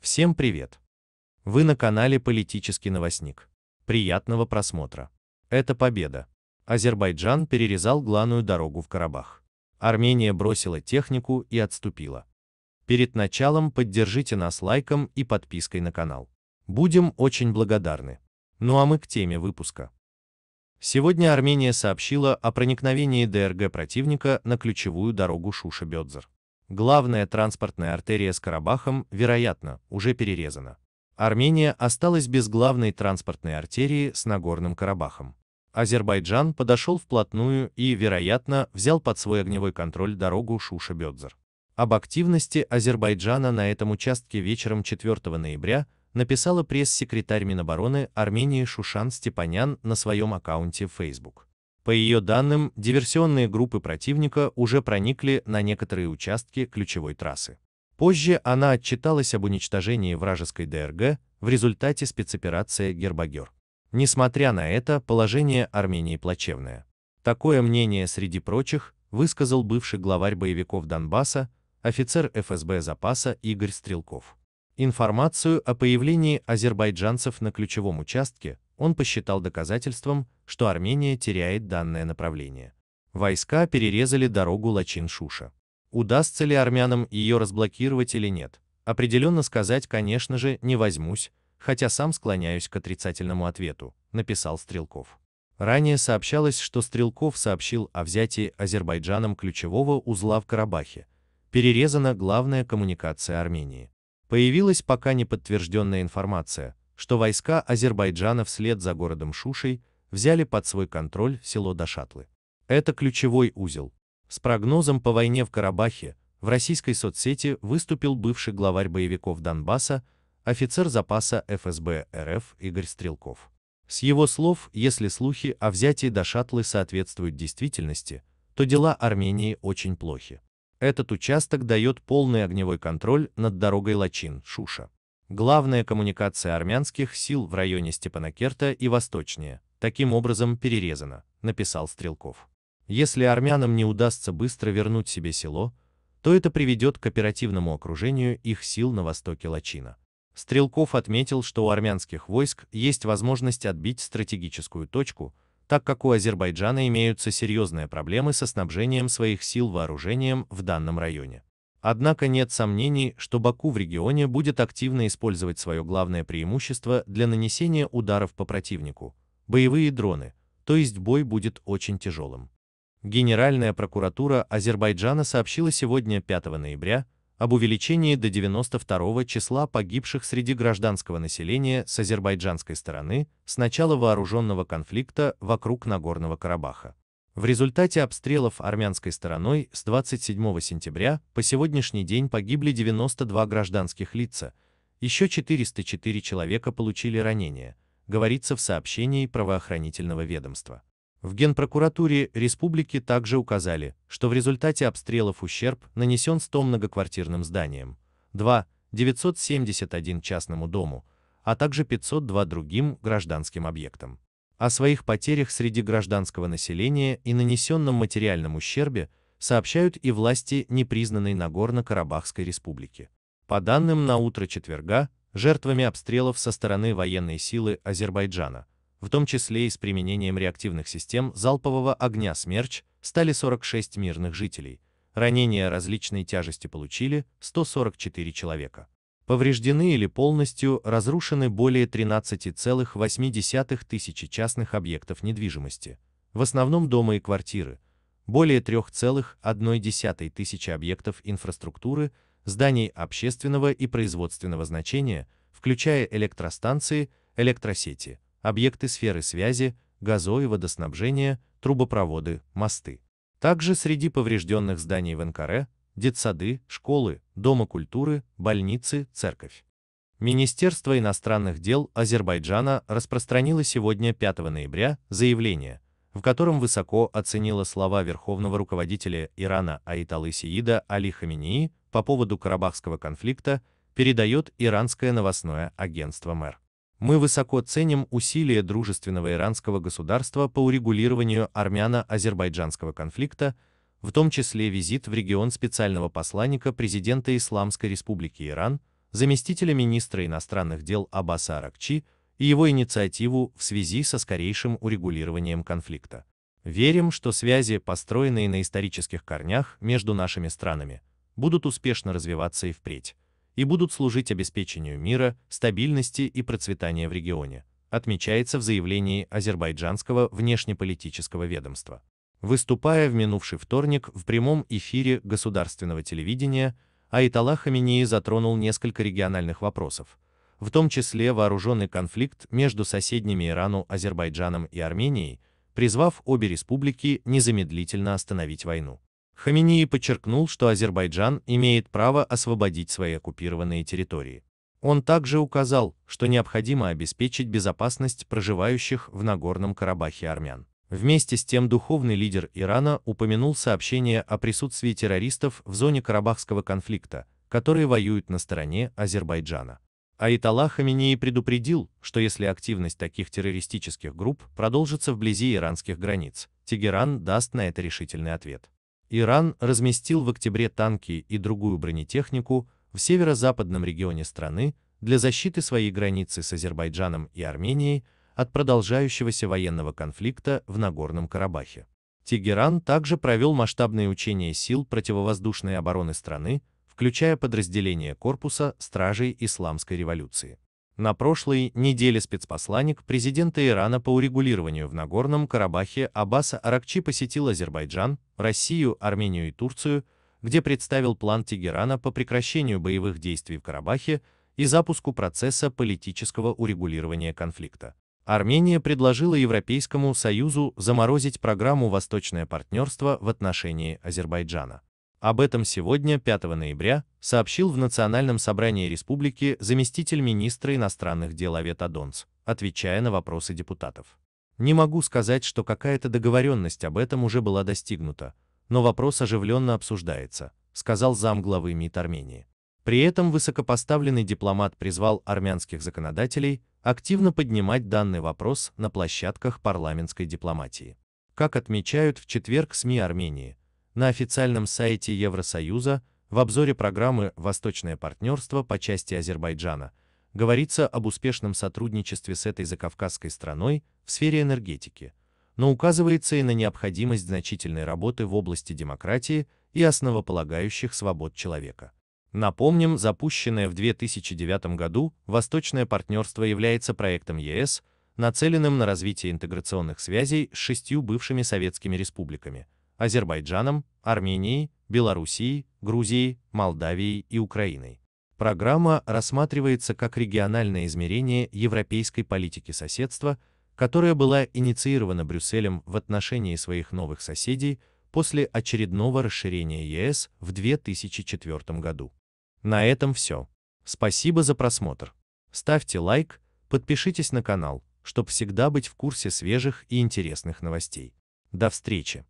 Всем привет! Вы на канале «Политический новостник». Приятного просмотра! Это победа! Азербайджан перерезал главную дорогу в Карабах. Армения бросила технику и отступила. Перед началом поддержите нас лайком и подпиской на канал. Будем очень благодарны. Ну а мы к теме выпуска. Сегодня Армения сообщила о проникновении ДРГ противника на ключевую дорогу Шуша-Бедзер. Главная транспортная артерия с Карабахом, вероятно, уже перерезана. Армения осталась без главной транспортной артерии с Нагорным Карабахом. Азербайджан подошел вплотную и, вероятно, взял под свой огневой контроль дорогу Шуша-Бедзер. Об активности Азербайджана на этом участке вечером 4 ноября написала пресс-секретарь Минобороны Армении Шушан Степанян на своем аккаунте в Facebook. По ее данным, диверсионные группы противника уже проникли на некоторые участки ключевой трассы. Позже она отчиталась об уничтожении вражеской ДРГ в результате спецоперации «Гербогер». Несмотря на это, положение Армении плачевное. Такое мнение среди прочих высказал бывший главарь боевиков Донбасса, офицер ФСБ запаса Игорь Стрелков. Информацию о появлении азербайджанцев на ключевом участке он посчитал доказательством, что Армения теряет данное направление. Войска перерезали дорогу Лачин-Шуша. Удастся ли армянам ее разблокировать или нет, определенно сказать, конечно же, не возьмусь, хотя сам склоняюсь к отрицательному ответу, написал Стрелков. Ранее сообщалось, что Стрелков сообщил о взятии Азербайджаном ключевого узла в Карабахе, перерезана главная коммуникация Армении. Появилась пока не подтвержденная информация, что войска Азербайджана вслед за городом Шушей взяли под свой контроль село Дашатлы. Это ключевой узел. С прогнозом по войне в Карабахе в российской соцсети выступил бывший главарь боевиков Донбасса, офицер запаса ФСБ РФ Игорь Стрелков. С его слов, если слухи о взятии Дашатлы соответствуют действительности, то дела Армении очень плохи. Этот участок дает полный огневой контроль над дорогой Лачин-Шуша. Главная коммуникация армянских сил в районе Степанакерта и восточнее, таким образом перерезана, написал Стрелков. Если армянам не удастся быстро вернуть себе село, то это приведет к оперативному окружению их сил на востоке Лачина. Стрелков отметил, что у армянских войск есть возможность отбить стратегическую точку, так как у Азербайджана имеются серьезные проблемы со снабжением своих сил вооружением в данном районе. Однако нет сомнений, что Баку в регионе будет активно использовать свое главное преимущество для нанесения ударов по противнику – боевые дроны, то есть бой будет очень тяжелым. Генеральная прокуратура Азербайджана сообщила сегодня 5 ноября, об увеличении до 92 числа погибших среди гражданского населения с азербайджанской стороны с начала вооруженного конфликта вокруг Нагорного Карабаха. В результате обстрелов армянской стороной с 27 сентября по сегодняшний день погибли 92 гражданских лица, еще 404 человека получили ранения, говорится в сообщении правоохранительного ведомства. В Генпрокуратуре республики также указали, что в результате обстрелов ущерб нанесен 100 многоквартирным зданиям, 2 971 частному дому, а также 502 другим гражданским объектам. О своих потерях среди гражданского населения и нанесенном материальном ущербе сообщают и власти непризнанной Нагорно-Карабахской республики. По данным на утро четверга, жертвами обстрелов со стороны военной силы Азербайджана – в том числе и с применением реактивных систем залпового огня «Смерч», стали 46 мирных жителей, ранения различной тяжести получили 144 человека. Повреждены или полностью разрушены более 13,8 тысячи частных объектов недвижимости, в основном дома и квартиры, более 3,1 тысячи объектов инфраструктуры, зданий общественного и производственного значения, включая электростанции, электросети – объекты сферы связи, газо и водоснабжения, трубопроводы, мосты. Также среди поврежденных зданий в Анкаре – детсады, школы, дома культуры, больницы, церковь. Министерство иностранных дел Азербайджана распространило сегодня 5 ноября заявление, в котором высоко оценило слова верховного руководителя Ирана Аиталы Сиида Али Хаминии по поводу Карабахского конфликта, передает иранское новостное агентство МЭР. Мы высоко ценим усилия дружественного иранского государства по урегулированию армяно-азербайджанского конфликта, в том числе визит в регион специального посланника президента Исламской Республики Иран, заместителя министра иностранных дел Аббаса Аракчи и его инициативу в связи со скорейшим урегулированием конфликта. Верим, что связи, построенные на исторических корнях между нашими странами, будут успешно развиваться и впредь и будут служить обеспечению мира, стабильности и процветания в регионе, отмечается в заявлении азербайджанского внешнеполитического ведомства. Выступая в минувший вторник в прямом эфире государственного телевидения, Айтала Хаминеи затронул несколько региональных вопросов, в том числе вооруженный конфликт между соседними Ирану, Азербайджаном и Арменией, призвав обе республики незамедлительно остановить войну. Хаминии подчеркнул, что Азербайджан имеет право освободить свои оккупированные территории. Он также указал, что необходимо обеспечить безопасность проживающих в Нагорном Карабахе армян. Вместе с тем духовный лидер Ирана упомянул сообщение о присутствии террористов в зоне Карабахского конфликта, которые воюют на стороне Азербайджана. Аиталла Хаминеи предупредил, что если активность таких террористических групп продолжится вблизи иранских границ, Тегеран даст на это решительный ответ. Иран разместил в октябре танки и другую бронетехнику в северо-западном регионе страны для защиты своей границы с Азербайджаном и Арменией от продолжающегося военного конфликта в Нагорном Карабахе. Тегеран также провел масштабные учения сил противовоздушной обороны страны, включая подразделения корпуса стражей исламской революции. На прошлой неделе спецпосланник президента Ирана по урегулированию в Нагорном Карабахе Аббас Аракчи посетил Азербайджан, Россию, Армению и Турцию, где представил план Тегерана по прекращению боевых действий в Карабахе и запуску процесса политического урегулирования конфликта. Армения предложила Европейскому Союзу заморозить программу «Восточное партнерство» в отношении Азербайджана. Об этом сегодня, 5 ноября, сообщил в Национальном собрании республики заместитель министра иностранных дел Авет Адонц, отвечая на вопросы депутатов. Не могу сказать, что какая-то договоренность об этом уже была достигнута, но вопрос оживленно обсуждается, сказал замглавы МИД Армении. При этом высокопоставленный дипломат призвал армянских законодателей активно поднимать данный вопрос на площадках парламентской дипломатии. Как отмечают в четверг СМИ Армении, на официальном сайте Евросоюза в обзоре программы «Восточное партнерство» по части Азербайджана говорится об успешном сотрудничестве с этой закавказской страной в сфере энергетики, но указывается и на необходимость значительной работы в области демократии и основополагающих свобод человека. Напомним, запущенное в 2009 году «Восточное партнерство» является проектом ЕС, нацеленным на развитие интеграционных связей с шестью бывшими советскими республиками – Азербайджаном, Арменией, Белоруссией, Грузией, Молдавией и Украиной. Программа рассматривается как региональное измерение европейской политики соседства, которая была инициирована Брюсселем в отношении своих новых соседей после очередного расширения ЕС в 2004 году. На этом все. Спасибо за просмотр. Ставьте лайк, подпишитесь на канал, чтобы всегда быть в курсе свежих и интересных новостей. До встречи!